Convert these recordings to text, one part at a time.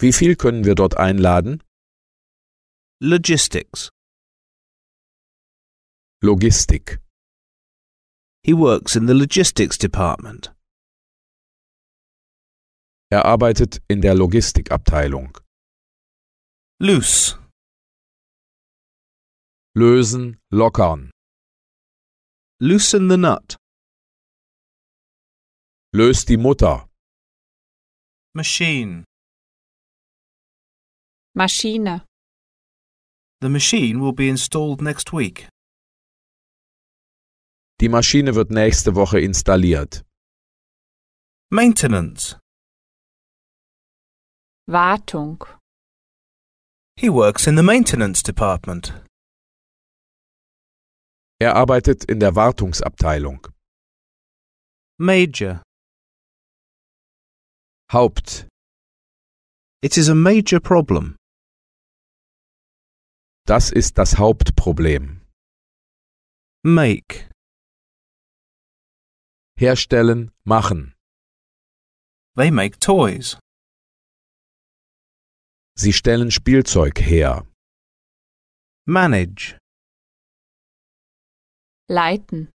Wie viel können wir dort einladen? Logistics. Logistik. He works in the logistics department. Er arbeitet in der Logistikabteilung. Loose. Lösen, lockern. Loosen the nut. Löst die Mutter. Machine. Maschine. The machine will be installed next week. Die Maschine wird nächste Woche installiert. Maintenance. Wartung. He works in the maintenance department. Er arbeitet in der Wartungsabteilung. Major. Haupt. It is a major problem. Das ist das Hauptproblem. Make. Herstellen, machen. They make toys. Sie stellen Spielzeug her. Manage. Leiten.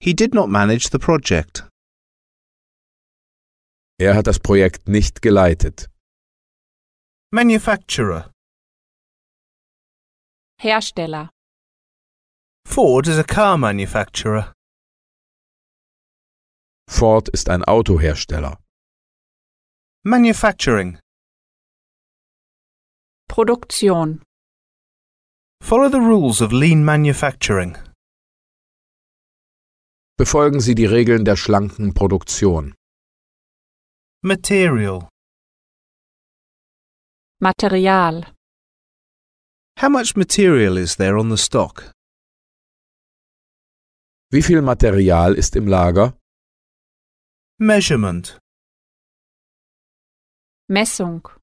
He did not manage the project. Er hat das Projekt nicht geleitet. Manufacturer hersteller Ford is a car manufacturer. Ford ist ein Autohersteller. Manufacturing. Produktion. Follow the rules of lean manufacturing. Befolgen Sie die Regeln der schlanken Produktion. Material. Material. How much material is there on the stock? Wie viel Material ist im Lager? Measurement. Messung